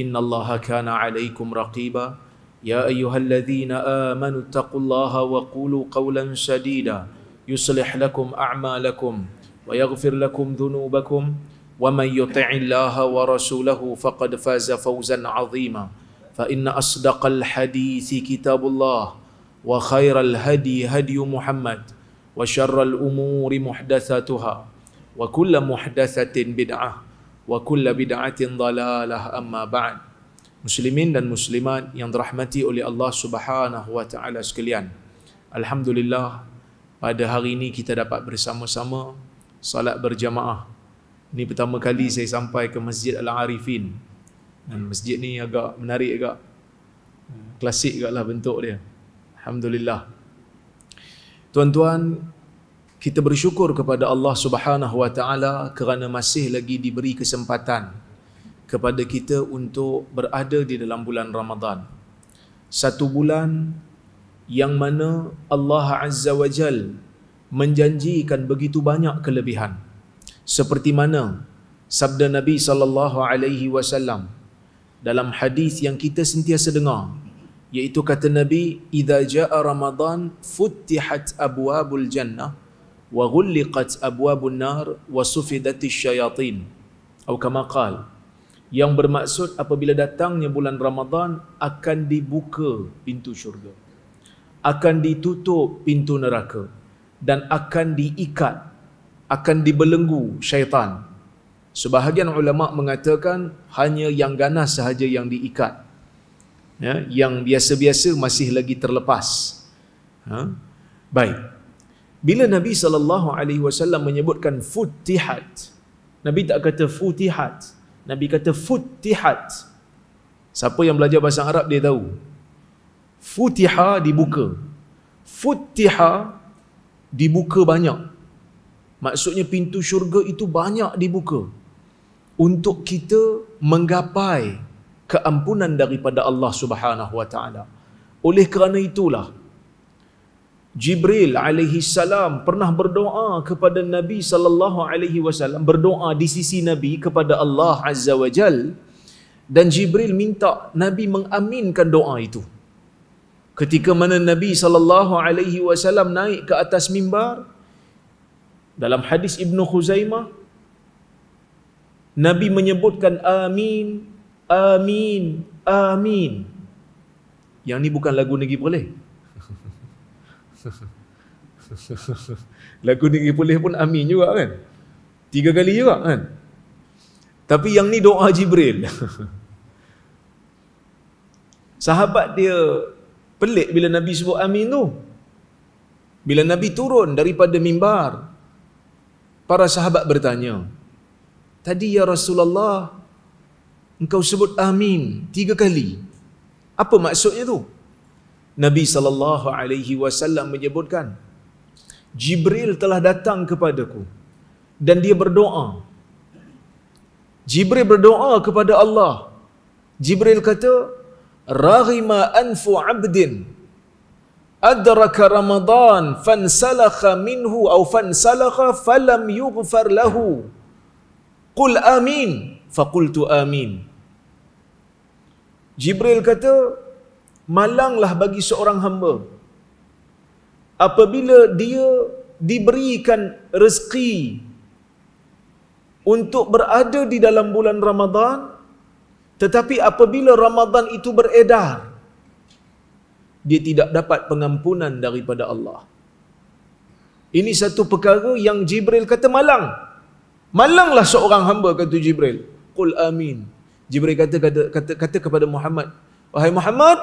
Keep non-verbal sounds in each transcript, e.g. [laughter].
ان الله كان عليكم رقيبا يا ايها الذين امنوا اتقوا الله وقولوا قولا سديدا يصلح لكم اعمالكم ويغفر لكم ذنوبكم ومن يطع الله ورسوله فقد فاز فوزا عظيما فان اصدق الحديث كتاب الله وخير الهدي هدي محمد وشر الامور محدثاتها وكل محدثه بدعه wa kulla bid'atin dalalah amma ba'd muslimin dan muslimat yang dirahmati oleh Allah Subhanahu wa taala sekalian alhamdulillah pada hari ini kita dapat bersama-sama salat berjamaah ini pertama kali saya sampai ke Masjid Al-Arifin dan masjid ni agak menarik agak klasik agaklah bentuk dia alhamdulillah tuan-tuan kita bersyukur kepada Allah Subhanahu Wa Taala kerana masih lagi diberi kesempatan kepada kita untuk berada di dalam bulan Ramadhan Satu bulan yang mana Allah Azza wa Jal menjanjikan begitu banyak kelebihan. Seperti mana sabda Nabi sallallahu alaihi wasallam dalam hadis yang kita sentiasa dengar iaitu kata Nabi idza jaa ramadan futtihat abwabul jannah وغلقت أبواب النار وسفدت الشياطين atau كما قال yang bermaksud apabila datangnya bulan Ramadan akan dibuka pintu syurga akan ditutup pintu neraka dan akan diikat akan dibelenggu syaitan sebahagian ulama mengatakan hanya yang ganas sahaja yang diikat ya yang biasa-biasa masih lagi terlepas ha baik bila Nabi sallallahu alaihi wasallam menyebutkan futihat, Nabi tak kata futihat. Nabi kata futihat. Siapa yang belajar bahasa Arab dia tahu. Futiha dibuka. Futiha dibuka banyak. Maksudnya pintu syurga itu banyak dibuka. Untuk kita menggapai keampunan daripada Allah Subhanahu wa taala. Oleh kerana itulah Jibril alaihi salam pernah berdoa kepada Nabi sallallahu alaihi wasallam berdoa di sisi Nabi kepada Allah azza wajal dan Jibril minta Nabi mengaminkan doa itu. Ketika mana Nabi sallallahu alaihi wasallam naik ke atas mimbar dalam hadis Ibnu Khuzaimah Nabi menyebutkan amin amin amin. Yang ni bukan lagu negeri boleh. [laughs] Lagu tinggi pulih pun amin juga kan. Tiga kali juga kan. Tapi yang ni doa Jibril. [laughs] Sahabat dia pelik bila Nabi sebut amin tu. Bila Nabi turun daripada mimbar, para sahabat bertanya, Tadi ya Rasulullah, engkau sebut amin tiga kali. Apa maksudnya tu? Nabi sallallahu alaihi wasallam menyebutkan Jibril telah datang kepadaku dan dia berdoa. Jibril berdoa kepada Allah. Jibril kata, "Raghima anfu 'abdin adraka Ramadan fansalakha minhu aw fansalakha falam yughfar lahu. Qul amin." Fakultu amin. Jibril kata, malanglah bagi seorang hamba apabila dia diberikan rezeki untuk berada di dalam bulan Ramadan tetapi apabila Ramadan itu beredar dia tidak dapat pengampunan daripada Allah ini satu perkara yang Jibril kata malang malanglah seorang hamba kata Jibril qul amin Jibril kata kata kata kepada Muhammad wahai Muhammad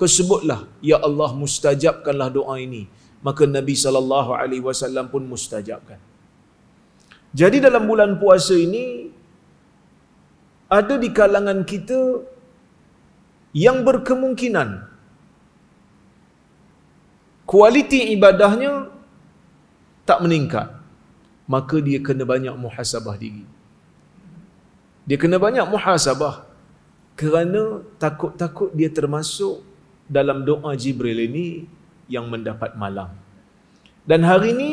kau sebutlah, Ya Allah mustajabkanlah doa ini. Maka Nabi sallallahu alaihi wasallam pun mustajabkan. Jadi dalam bulan puasa ini ada di kalangan kita yang berkemungkinan kualiti ibadahnya tak meningkat maka dia kena banyak muhasabah diri dia kena banyak muhasabah kerana takut-takut dia termasuk dalam doa Jibril ini yang mendapat malam. Dan hari ini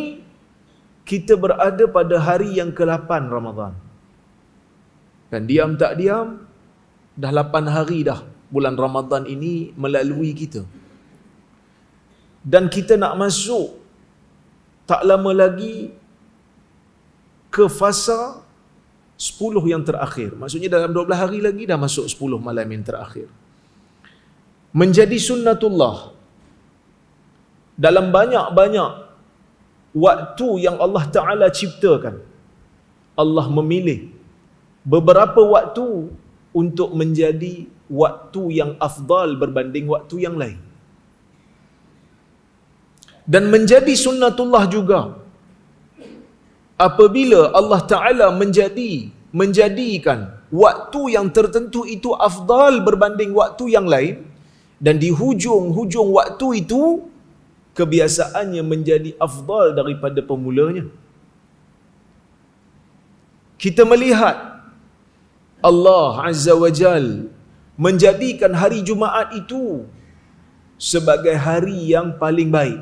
kita berada pada hari yang ke-8 Ramadan. Dan diam tak diam dah 8 hari dah bulan Ramadan ini melalui kita. Dan kita nak masuk tak lama lagi ke fasa 10 yang terakhir. Maksudnya dalam 12 hari lagi dah masuk 10 malam yang terakhir menjadi sunnatullah dalam banyak-banyak waktu yang Allah Ta'ala ciptakan Allah memilih beberapa waktu untuk menjadi waktu yang afdal berbanding waktu yang lain dan menjadi sunnatullah juga apabila Allah Ta'ala menjadi menjadikan waktu yang tertentu itu afdal berbanding waktu yang lain dan di hujung-hujung waktu itu kebiasaannya menjadi afdal daripada pemulanya kita melihat Allah Azza wa Jal menjadikan hari Jumaat itu sebagai hari yang paling baik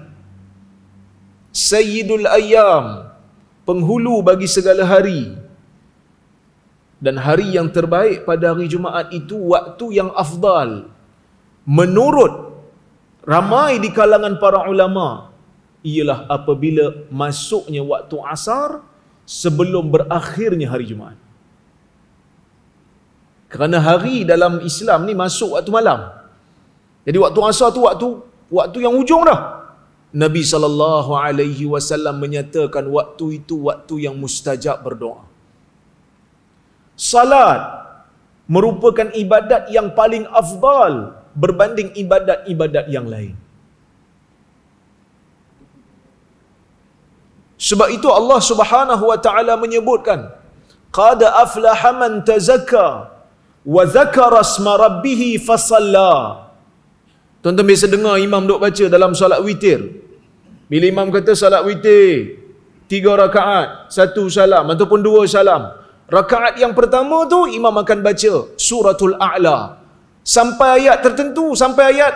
Sayyidul Ayyam penghulu bagi segala hari dan hari yang terbaik pada hari Jumaat itu waktu yang afdal menurut ramai di kalangan para ulama ialah apabila masuknya waktu asar sebelum berakhirnya hari Jumaat. Kerana hari dalam Islam ni masuk waktu malam. Jadi waktu asar tu waktu waktu yang hujung dah. Nabi sallallahu alaihi wasallam menyatakan waktu itu waktu yang mustajab berdoa. Salat merupakan ibadat yang paling afdal berbanding ibadat-ibadat yang lain. Sebab itu Allah Subhanahu wa taala menyebutkan qad aflaha man tazakka wa zakara isma rabbih fasalla. Tuan-tuan biasa dengar imam duk baca dalam solat witir. Bila imam kata solat witir tiga rakaat, satu salam ataupun dua salam. Rakaat yang pertama tu imam akan baca suratul a'la sampai ayat tertentu sampai ayat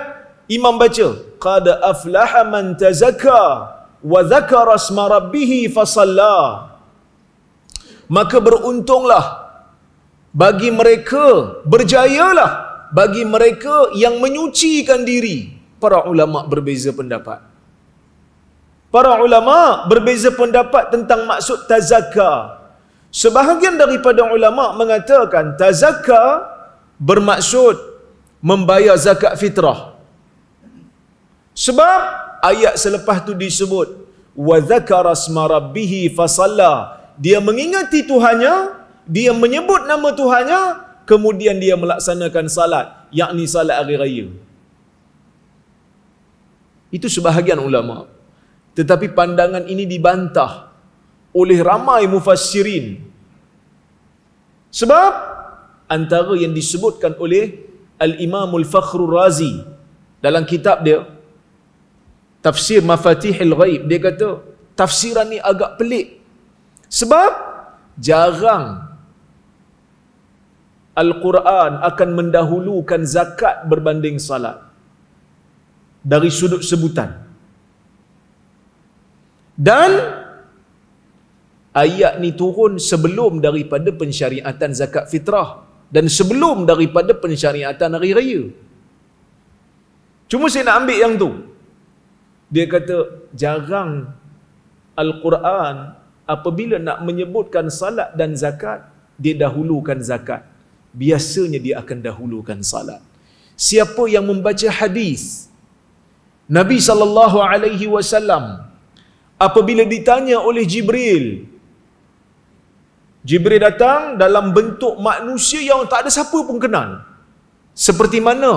imam baca qad aflaha man tazakka wa dzakara asma rabbih fa maka beruntunglah bagi mereka berjayalah bagi mereka yang menyucikan diri para ulama berbeza pendapat para ulama berbeza pendapat tentang maksud tazakka sebahagian daripada ulama mengatakan tazakka bermaksud membayar zakat fitrah. Sebab ayat selepas tu disebut wa dzakara sma rabbih fasalla. Dia mengingati Tuhannya, dia menyebut nama Tuhannya, kemudian dia melaksanakan salat, yakni salat hari raya. Itu sebahagian ulama. Tetapi pandangan ini dibantah oleh ramai mufassirin. Sebab antara yang disebutkan oleh Al-Imam Al-Fakhrul Razi dalam kitab dia Tafsir Mafatihil Ghaib dia kata tafsiran ni agak pelik sebab jarang Al-Quran akan mendahulukan zakat berbanding salat dari sudut sebutan dan ayat ni turun sebelum daripada pensyariatan zakat fitrah dan sebelum daripada pensyariatan hari raya. Cuma saya nak ambil yang tu. Dia kata jarang Al-Quran apabila nak menyebutkan salat dan zakat, dia dahulukan zakat. Biasanya dia akan dahulukan salat. Siapa yang membaca hadis Nabi saw. apabila ditanya oleh Jibril Jibril datang dalam bentuk manusia yang tak ada siapa pun kenal. Seperti mana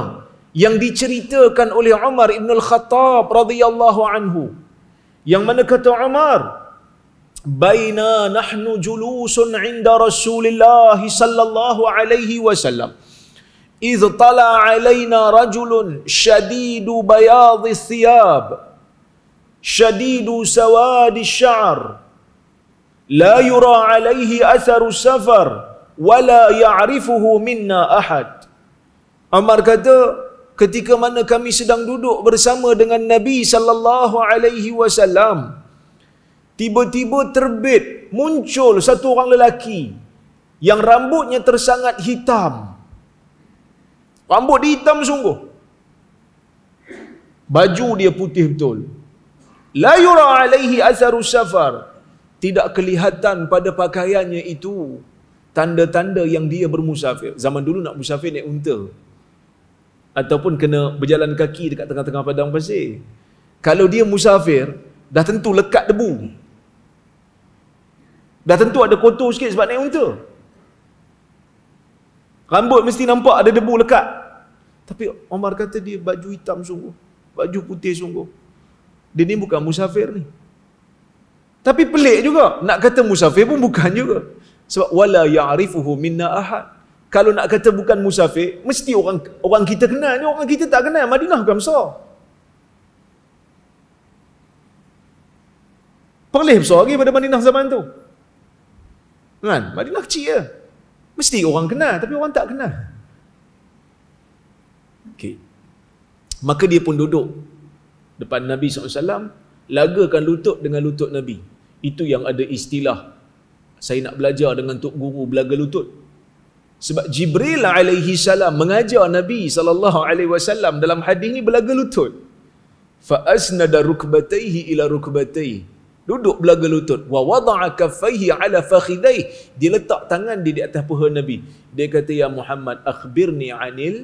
yang diceritakan oleh Umar Ibn Al-Khattab radhiyallahu anhu. Yang mana kata Umar, "Baina nahnu julusun 'inda Rasulillah sallallahu alaihi wasallam." إذ طلع علينا رجل شديد بياض الثياب شديد سواد الشعر لا يرى عليه أثر السفر ولا يعرفه منا أحد Ammar kata ketika mana kami sedang duduk bersama dengan Nabi sallallahu alaihi wasallam tiba-tiba terbit muncul satu orang lelaki yang rambutnya tersangat hitam rambut dia hitam sungguh baju dia putih betul la yura alaihi atharu safar tidak kelihatan pada pakaiannya itu tanda-tanda yang dia bermusafir. Zaman dulu nak musafir naik unta ataupun kena berjalan kaki dekat tengah-tengah padang pasir. Kalau dia musafir, dah tentu lekat debu. Dah tentu ada kotor sikit sebab naik unta. Rambut mesti nampak ada debu lekat. Tapi Omar kata dia baju hitam sungguh. Baju putih sungguh. Dia ni bukan musafir ni. Tapi pelik juga. Nak kata musafir pun bukan juga. Sebab wala ya'rifuhu minna ahad. Kalau nak kata bukan musafir, mesti orang orang kita kenal ni, orang kita tak kenal. Madinah bukan besar. Perlis besar lagi pada Madinah zaman tu. Kan? Madinah kecil je. Mesti orang kenal, tapi orang tak kenal. Okay. Maka dia pun duduk depan Nabi SAW, lagakan lutut dengan lutut Nabi. Itu yang ada istilah saya nak belajar dengan tok guru belaga lutut. Sebab Jibril alaihi salam mengajar Nabi saw dalam hadis ini belaga lutut. Fa asnada rukbataihi ila rukbatai. Duduk belaga lutut. Wa wada'a kaffaihi ala fakhidai. Dia letak tangan dia di atas paha Nabi. Dia kata ya Muhammad akhbirni anil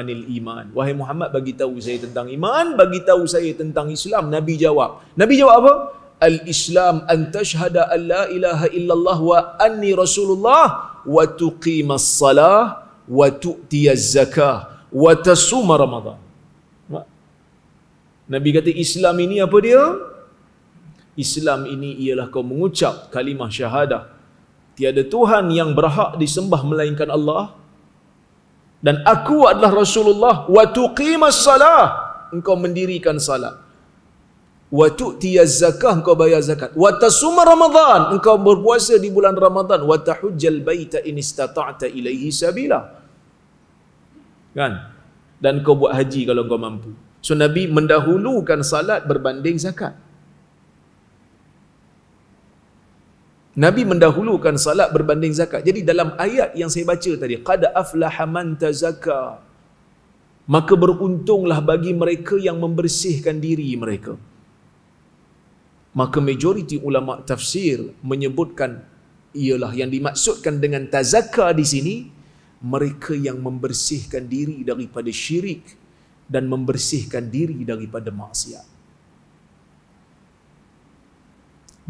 anil iman. Wahai Muhammad bagi tahu saya tentang iman, bagi tahu saya tentang Islam. Nabi jawab. Nabi jawab apa? al-Islam an tashhada an la ilaha illallah wa anni rasulullah wa tuqimas salah wa tu'tiyaz zakah wa tasum ramadan. Nabi kata Islam ini apa dia? Islam ini ialah kau mengucap kalimah syahadah. Tiada Tuhan yang berhak disembah melainkan Allah. Dan aku adalah Rasulullah. Wa tuqimas salah. Engkau mendirikan salat wa tu'ti az-zakah engkau bayar zakat wa tasuma ramadan engkau berpuasa di bulan ramadan wa tahujjal baita in istata'ta ilaihi sabila kan dan kau buat haji kalau kau mampu so nabi mendahulukan salat berbanding zakat Nabi mendahulukan salat berbanding zakat. Jadi dalam ayat yang saya baca tadi, qad aflaha man tazakka. Maka beruntunglah bagi mereka yang membersihkan diri mereka maka majoriti ulama tafsir menyebutkan ialah yang dimaksudkan dengan tazakka di sini mereka yang membersihkan diri daripada syirik dan membersihkan diri daripada maksiat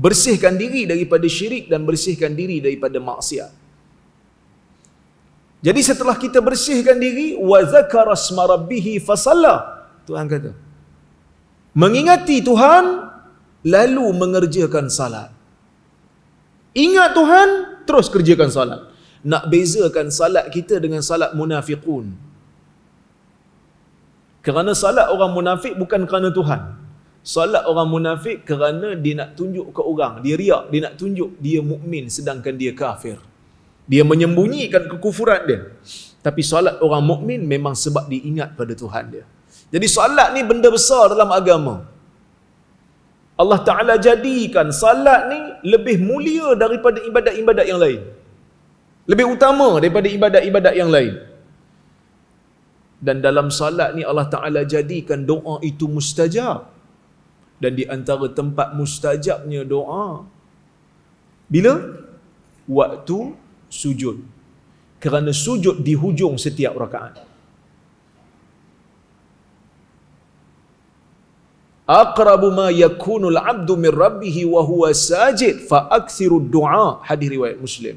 bersihkan diri daripada syirik dan bersihkan diri daripada maksiat jadi setelah kita bersihkan diri wa zakara rabbih fasalla Tuhan kata mengingati Tuhan lalu mengerjakan salat. Ingat Tuhan, terus kerjakan salat. Nak bezakan salat kita dengan salat munafiqun. Kerana salat orang munafik bukan kerana Tuhan. Salat orang munafik kerana dia nak tunjuk ke orang, dia riak, dia nak tunjuk dia mukmin sedangkan dia kafir. Dia menyembunyikan kekufuran dia. Tapi salat orang mukmin memang sebab diingat pada Tuhan dia. Jadi salat ni benda besar dalam agama. Allah Ta'ala jadikan salat ni lebih mulia daripada ibadat-ibadat yang lain. Lebih utama daripada ibadat-ibadat yang lain. Dan dalam salat ni Allah Ta'ala jadikan doa itu mustajab. Dan di antara tempat mustajabnya doa, bila? Waktu sujud. Kerana sujud di hujung setiap rakaat. aqrabu ma yakunul abdu min rabbih wa huwa sajid fa aktsiru du'a hadis riwayat muslim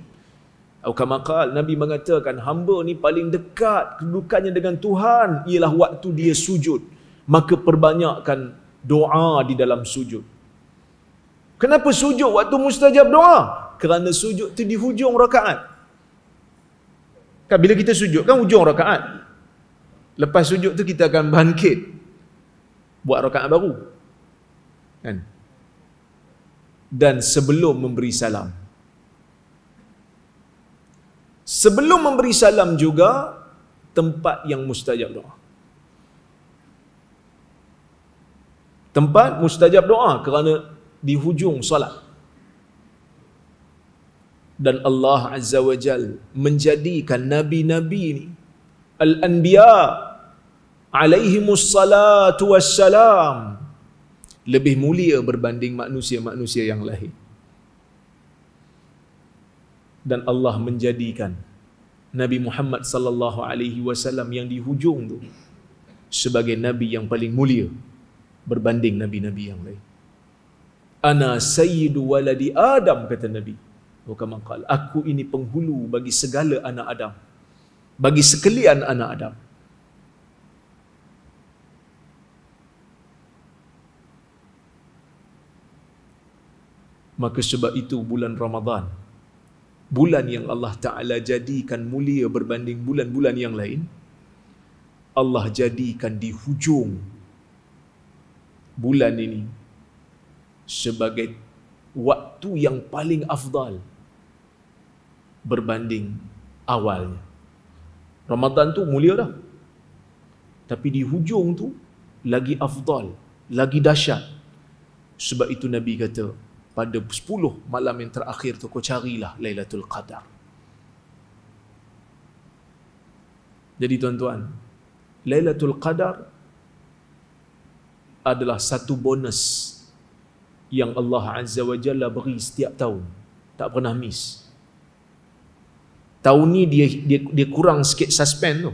atau kama qal nabi mengatakan hamba ni paling dekat kedudukannya dengan tuhan ialah waktu dia sujud maka perbanyakkan doa di dalam sujud kenapa sujud waktu mustajab doa kerana sujud tu di hujung rakaat kan bila kita sujud kan hujung rakaat lepas sujud tu kita akan bangkit buat rakaat baru. Kan? Dan sebelum memberi salam. Sebelum memberi salam juga tempat yang mustajab doa. Tempat mustajab doa kerana di hujung solat. Dan Allah Azza wa menjadikan Nabi-Nabi ini Al-Anbiya alaihimussalatu wassalam lebih mulia berbanding manusia-manusia yang lahir dan Allah menjadikan Nabi Muhammad sallallahu alaihi wasallam yang di hujung tu sebagai nabi yang paling mulia berbanding nabi-nabi yang lain. Ana sayyidu waladi Adam kata Nabi. Bukan oh, maqal. Aku ini penghulu bagi segala anak Adam. Bagi sekalian anak Adam. maka sebab itu bulan Ramadan bulan yang Allah Taala jadikan mulia berbanding bulan-bulan yang lain Allah jadikan di hujung bulan ini sebagai waktu yang paling afdal berbanding awalnya Ramadan tu mulia dah tapi di hujung tu lagi afdal lagi dahsyat sebab itu Nabi kata pada 10 malam yang terakhir tu kau carilah Lailatul Qadar. Jadi tuan-tuan, Lailatul Qadar adalah satu bonus yang Allah Azza wa Jalla beri setiap tahun. Tak pernah miss. Tahun ni dia, dia, dia kurang sikit suspend tu.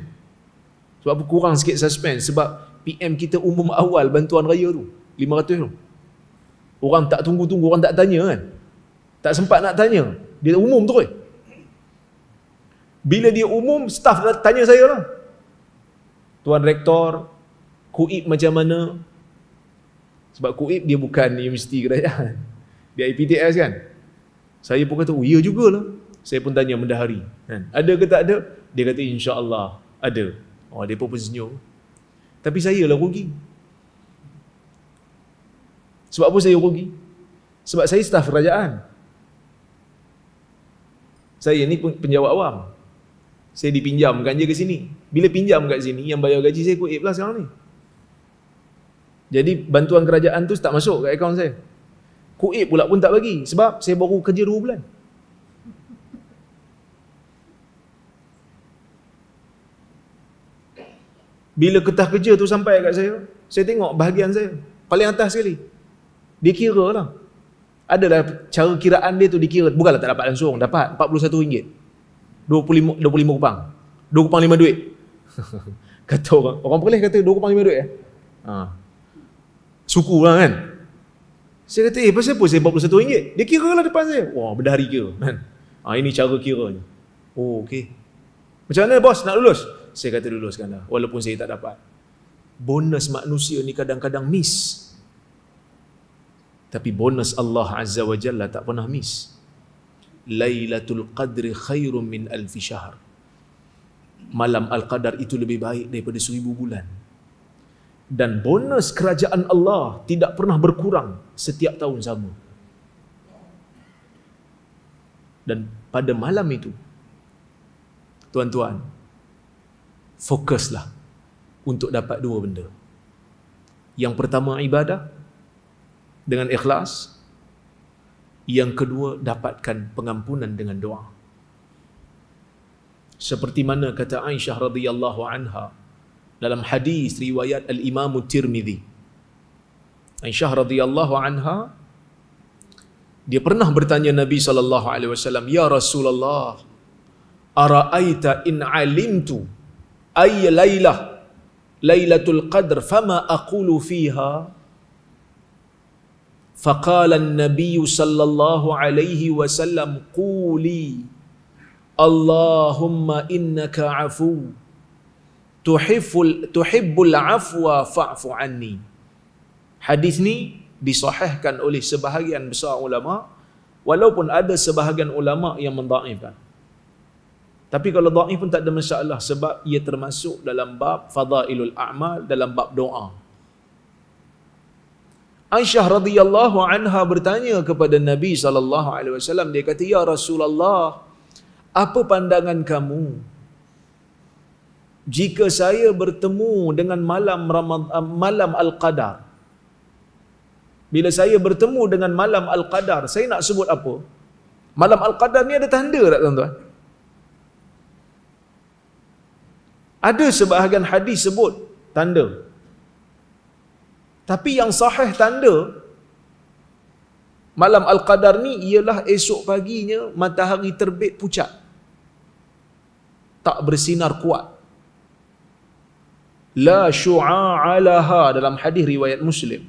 Sebab apa kurang sikit suspend? Sebab PM kita umum awal bantuan raya tu. 500 tu. Orang tak tunggu-tunggu, orang tak tanya kan. Tak sempat nak tanya. Dia umum tu. kan? Bila dia umum, staff dah tanya saya lah. Tuan Rektor, kuib macam mana? Sebab kuib dia bukan universiti kerajaan. Dia IPTS kan? Saya pun kata, oh iya jugalah. Saya pun tanya mendahari. Kan? Ada ke tak ada? Dia kata, insya Allah ada. Oh, dia pun pun senyum. Tapi saya lah rugi. Sebab apa saya rugi? Sebab saya staf kerajaan. Saya ni penjawab awam. Saya dipinjamkan je ke sini. Bila pinjam kat sini, yang bayar gaji saya kuat plus sekarang ni. Jadi bantuan kerajaan tu tak masuk kat akaun saya. Kuib pula pun tak bagi sebab saya baru kerja 2 bulan. Bila ketah kerja tu sampai kat saya, saya tengok bahagian saya paling atas sekali dia kira lah. Adalah cara kiraan dia tu dikira. Bukanlah tak dapat langsung. Dapat RM41. 25, 25 kupang. 2 kupang 5 duit. [laughs] kata orang. Orang boleh kata 2 kupang 5 duit. Eh? Ha. Suku lah kan. Saya kata, eh pasal apa saya RM41? Dia kira lah depan saya. Wah, berdari kira. [laughs] Kan? Ha, ini cara kira ni. Oh, okey. Macam mana bos nak lulus? Saya kata luluskan lah. Walaupun saya tak dapat. Bonus manusia ni kadang-kadang miss. Tapi bonus Allah Azza wa Jalla tak pernah miss. Lailatul Qadri khairum min alfi syahr. Malam Al-Qadar itu lebih baik daripada seribu bulan. Dan bonus kerajaan Allah tidak pernah berkurang setiap tahun sama. Dan pada malam itu, tuan-tuan, fokuslah untuk dapat dua benda. Yang pertama ibadah, dengan ikhlas. Yang kedua, dapatkan pengampunan dengan doa. Seperti mana kata Aisyah radhiyallahu anha dalam hadis riwayat Al-Imam Tirmizi. Aisyah radhiyallahu anha dia pernah bertanya Nabi sallallahu alaihi wasallam, "Ya Rasulullah, ara'aita in 'alimtu ay lailah lailatul qadr fama aqulu fiha?" فقال النبي صلى الله عليه وسلم قولي اللهم انك عفو تحب تحب العفو فاعف عني حديث ni disahihkan oleh sebahagian besar ulama walaupun ada sebahagian ulama yang mendhaifkan tapi kalau dhaif pun tak ada masalah sebab ia termasuk dalam bab fadailul a'mal dalam bab doa Aisyah radhiyallahu anha bertanya kepada Nabi sallallahu alaihi wasallam dia kata ya Rasulullah apa pandangan kamu jika saya bertemu dengan malam Ramadhan, eh, malam al-Qadar bila saya bertemu dengan malam al-Qadar saya nak sebut apa malam al-Qadar ni ada tanda tak tuan-tuan ada sebahagian hadis sebut tanda tapi yang sahih tanda malam Al-Qadar ni ialah esok paginya matahari terbit pucat. Tak bersinar kuat. La syu'a'alaha dalam hadis riwayat Muslim.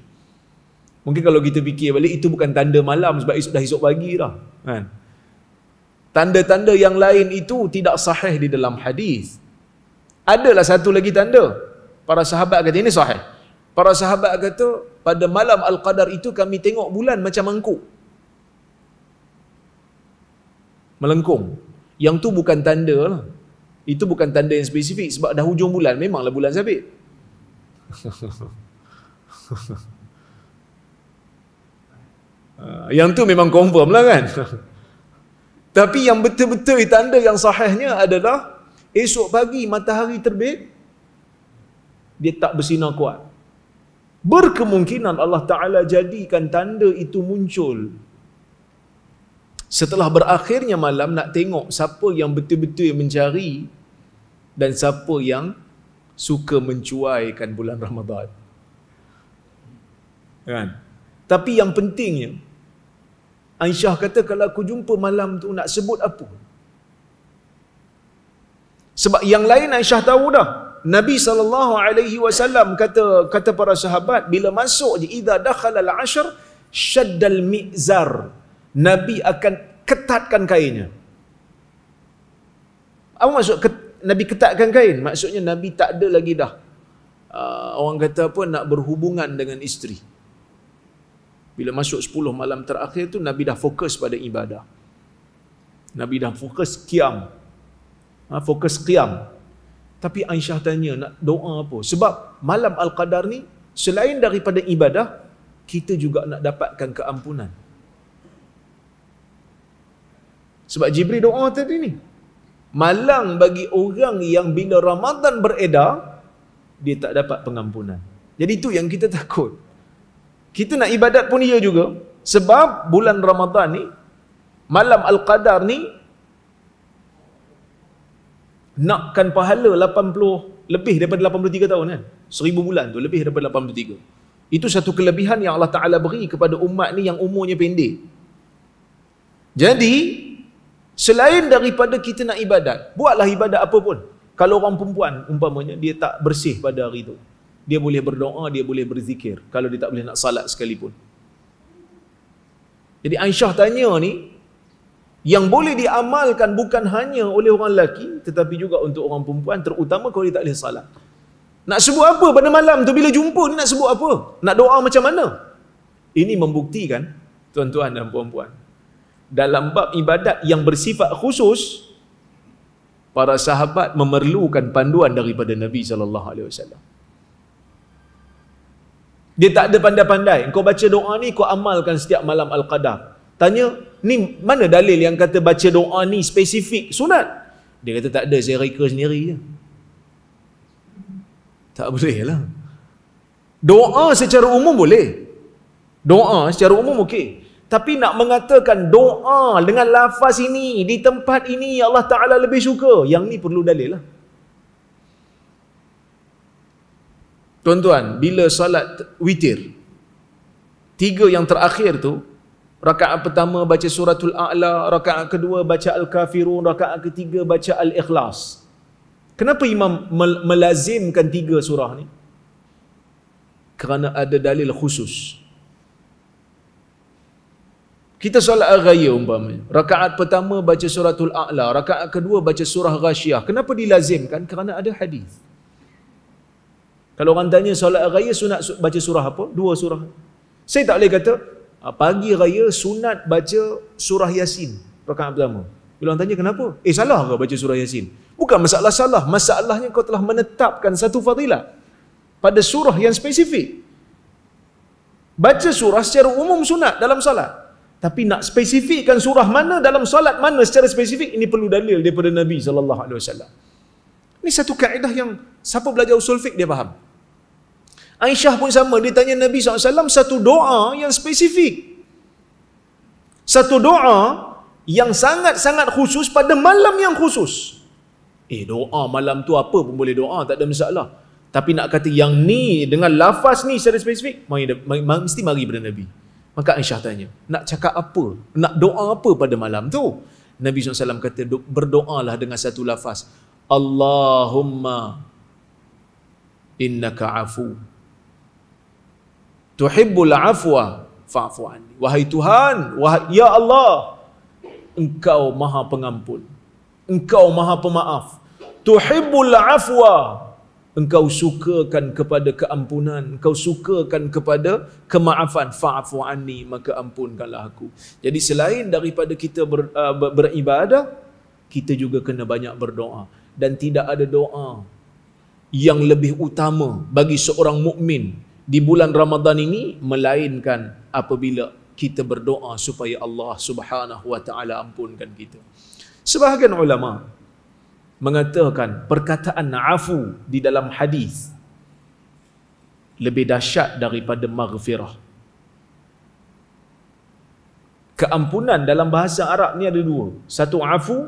Mungkin kalau kita fikir balik itu bukan tanda malam sebab esok dah esok pagi dah. Kan? Tanda-tanda yang lain itu tidak sahih di dalam hadis. Adalah satu lagi tanda. Para sahabat kata ini sahih. Para sahabat kata, pada malam Al-Qadar itu kami tengok bulan macam mangkuk. Melengkung. Yang tu bukan tanda lah. Itu bukan tanda yang spesifik sebab dah hujung bulan memanglah bulan sabit. [laughs] Ah, yang tu memang confirm lah kan. [laughs] Tapi yang betul-betul tanda yang sahihnya adalah esok pagi matahari terbit dia tak bersinar kuat berkemungkinan Allah Ta'ala jadikan tanda itu muncul setelah berakhirnya malam nak tengok siapa yang betul-betul yang mencari dan siapa yang suka mencuaikan bulan Ramadhan kan? tapi yang pentingnya Aisyah kata kalau aku jumpa malam tu nak sebut apa sebab yang lain Aisyah tahu dah Nabi sallallahu alaihi wasallam kata kata para sahabat bila masuk je idza dakhala al-ashr syaddal mizar Nabi akan ketatkan kainnya. Apa maksud ket, Nabi ketatkan kain? Maksudnya Nabi tak ada lagi dah. Uh, orang kata apa nak berhubungan dengan isteri. Bila masuk 10 malam terakhir tu Nabi dah fokus pada ibadah. Nabi dah fokus qiam. Ha, ah, fokus qiam. Tapi Aisyah tanya nak doa apa? Sebab malam Al-Qadar ni selain daripada ibadah, kita juga nak dapatkan keampunan. Sebab Jibril doa tadi ni. Malang bagi orang yang bila Ramadan beredar, dia tak dapat pengampunan. Jadi itu yang kita takut. Kita nak ibadat pun ia juga. Sebab bulan Ramadan ni, malam Al-Qadar ni, nakkan pahala 80 lebih daripada 83 tahun kan 1000 bulan tu lebih daripada 83 itu satu kelebihan yang Allah Ta'ala beri kepada umat ni yang umurnya pendek jadi selain daripada kita nak ibadat buatlah ibadat apa pun kalau orang perempuan umpamanya dia tak bersih pada hari tu dia boleh berdoa dia boleh berzikir kalau dia tak boleh nak salat sekalipun jadi Aisyah tanya ni yang boleh diamalkan bukan hanya oleh orang lelaki tetapi juga untuk orang perempuan terutama kalau dia tak boleh salat nak sebut apa pada malam tu bila jumpa ni nak sebut apa nak doa macam mana ini membuktikan tuan-tuan dan puan-puan dalam bab ibadat yang bersifat khusus para sahabat memerlukan panduan daripada Nabi sallallahu alaihi wasallam dia tak ada pandai-pandai kau baca doa ni kau amalkan setiap malam al-qadar tanya ni mana dalil yang kata baca doa ni spesifik sunat dia kata tak ada saya reka sendiri je tak boleh lah doa secara umum boleh doa secara umum ok tapi nak mengatakan doa dengan lafaz ini di tempat ini Allah Taala lebih suka yang ni perlu dalil lah Tuan-tuan, bila salat witir, tiga yang terakhir tu, Rakaat pertama baca suratul A'la, rakaat kedua baca Al-Kafirun, rakaat ketiga baca Al-Ikhlas. Kenapa imam melazimkan tiga surah ni? Kerana ada dalil khusus. Kita solat al-ghaya umpama. Rakaat pertama baca suratul a'la, rakaat kedua baca surah ghasyiah. Kenapa dilazimkan? Kerana ada hadis. Kalau orang tanya solat al-ghaya sunat baca surah apa? Dua surah. Saya tak boleh kata Ah, pagi raya sunat baca surah Yasin rakaat pertama. Bila orang tanya kenapa? Eh salah ke baca surah Yasin? Bukan masalah salah, masalahnya kau telah menetapkan satu fadilah pada surah yang spesifik. Baca surah secara umum sunat dalam salat. Tapi nak spesifikkan surah mana dalam salat mana secara spesifik ini perlu dalil daripada Nabi sallallahu alaihi wasallam. Ini satu kaedah yang siapa belajar usul fiqh dia faham. Aisyah pun sama, dia tanya Nabi SAW satu doa yang spesifik. Satu doa yang sangat-sangat khusus pada malam yang khusus. Eh doa malam tu apa pun boleh doa, tak ada masalah. Tapi nak kata yang ni dengan lafaz ni secara spesifik, mesti mari pada Nabi. Maka Aisyah tanya, nak cakap apa? Nak doa apa pada malam tu? Nabi SAW kata, berdoalah dengan satu lafaz. Allahumma innaka afu Tuhibbul afwa fa'fu anni. Wahai Tuhan, wahai ya Allah, Engkau Maha Pengampun. Engkau Maha Pemaaf. Tuhibbul afwa. Engkau sukakan kepada keampunan, engkau sukakan kepada kemaafan. Fa'fu anni, maka ampunkanlah aku. Jadi selain daripada kita ber, uh, beribadah, kita juga kena banyak berdoa dan tidak ada doa yang lebih utama bagi seorang mukmin di bulan Ramadan ini melainkan apabila kita berdoa supaya Allah Subhanahu wa taala ampunkan kita. Sebahagian ulama mengatakan perkataan afu di dalam hadis lebih dahsyat daripada maghfirah. Keampunan dalam bahasa Arab ni ada dua. Satu afu,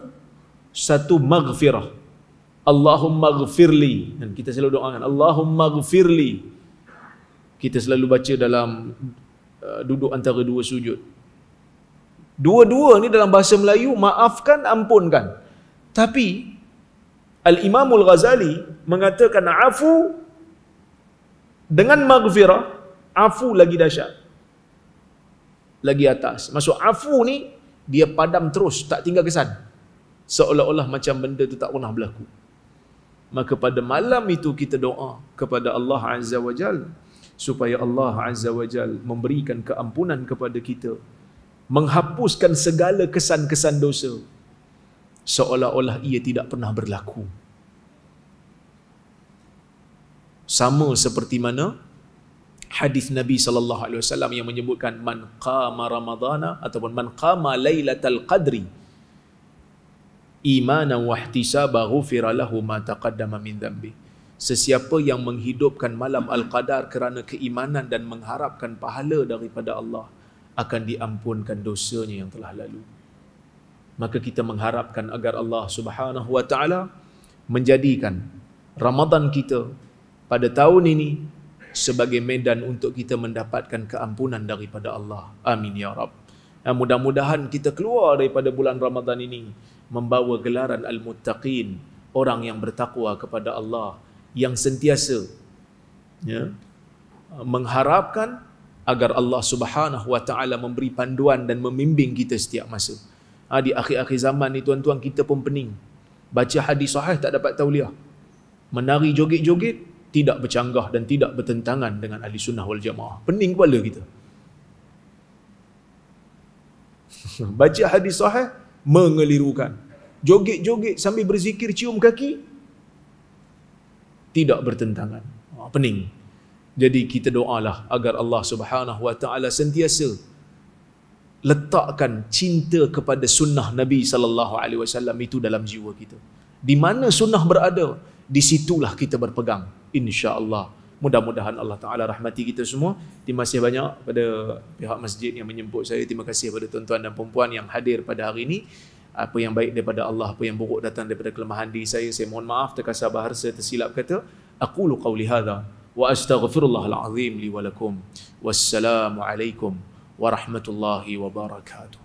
satu maghfirah. Allahumma ghafirli. Dan kita selalu doakan. Allahumma ghafirli kita selalu baca dalam uh, duduk antara dua sujud. Dua-dua ni dalam bahasa Melayu maafkan ampunkan. Tapi Al-Imamul Ghazali mengatakan afu dengan maghfirah afu lagi dahsyat. Lagi atas. Maksud afu ni dia padam terus tak tinggal kesan. Seolah-olah macam benda tu tak pernah berlaku. Maka pada malam itu kita doa kepada Allah Azza wa supaya Allah Azza wa Jal memberikan keampunan kepada kita menghapuskan segala kesan-kesan dosa seolah-olah ia tidak pernah berlaku sama seperti mana hadis Nabi sallallahu alaihi wasallam yang menyebutkan man qama ramadhana ataupun man qama lailatal qadri imanan wa ihtisaba ghufira lahu ma taqaddama min dhanbihi Sesiapa yang menghidupkan malam Al-Qadar kerana keimanan dan mengharapkan pahala daripada Allah akan diampunkan dosanya yang telah lalu. Maka kita mengharapkan agar Allah Subhanahu Wa Taala menjadikan Ramadan kita pada tahun ini sebagai medan untuk kita mendapatkan keampunan daripada Allah. Amin ya Rabb. Dan mudah-mudahan kita keluar daripada bulan Ramadan ini membawa gelaran Al-Muttaqin, orang yang bertakwa kepada Allah yang sentiasa ya, mengharapkan agar Allah Subhanahu Wa Taala memberi panduan dan membimbing kita setiap masa. Ha, di akhir-akhir zaman ni tuan-tuan kita pun pening. Baca hadis sahih tak dapat tauliah. Menari joget-joget tidak bercanggah dan tidak bertentangan dengan ahli sunnah wal jamaah. Pening kepala kita. [laughs] Baca hadis sahih mengelirukan. Joget-joget sambil berzikir cium kaki tidak bertentangan. Ah, pening. Jadi kita doalah agar Allah Subhanahu Wa Taala sentiasa letakkan cinta kepada sunnah Nabi sallallahu alaihi wasallam itu dalam jiwa kita. Di mana sunnah berada, di situlah kita berpegang insya-Allah. Mudah-mudahan Allah Taala rahmati kita semua. Terima kasih banyak pada pihak masjid yang menyambut saya. Terima kasih kepada tuan-tuan dan puan-puan yang hadir pada hari ini apa yang baik daripada Allah, apa yang buruk datang daripada kelemahan diri saya. Saya mohon maaf terkasar bahasa tersilap kata. Aku lu qawli hadha wa astaghfirullahal azim li wa lakum. Wassalamu alaikum warahmatullahi wabarakatuh.